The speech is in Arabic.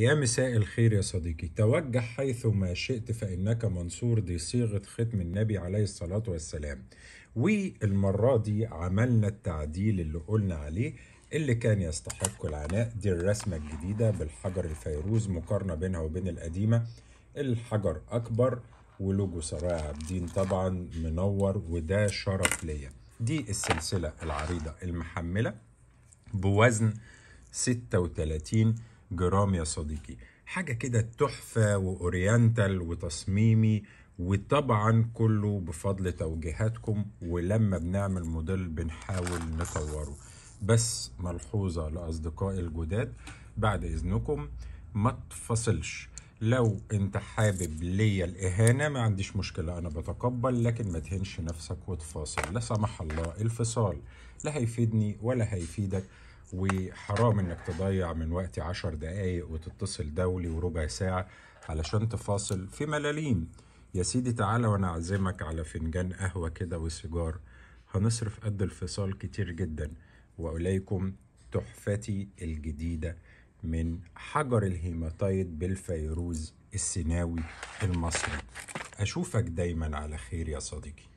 يا مساء الخير يا صديقي توجه حيث ما شئت فإنك منصور دي صيغة ختم النبي عليه الصلاة والسلام والمرة دي عملنا التعديل اللي قلنا عليه اللي كان يستحق العناء دي الرسمة الجديدة بالحجر الفيروز مقارنة بينها وبين القديمة الحجر أكبر ولوجو سرايا عابدين طبعا منور وده شرف ليا دي السلسلة العريضة المحملة بوزن 36 جرام يا صديقي حاجة كده تحفة وأورينتال وتصميمي وطبعا كله بفضل توجيهاتكم ولما بنعمل موديل بنحاول نطوره بس ملحوظة لأصدقائي الجداد بعد إذنكم ما تفصلش لو انت حابب ليا الاهانه ما عنديش مشكله انا بتقبل لكن ما تهنش نفسك وتفاصل لا سمح الله الفصال لا هيفيدني ولا هيفيدك وحرام انك تضيع من وقت عشر دقايق وتتصل دولي وربع ساعة علشان تفاصل في ملاليم يا سيدي تعالى وانا اعزمك على فنجان قهوة كده وسيجار هنصرف قد الفصال كتير جدا واليكم تحفتي الجديدة من حجر الهيماتايت بالفيروز السيناوي المصري أشوفك دايما على خير يا صديقي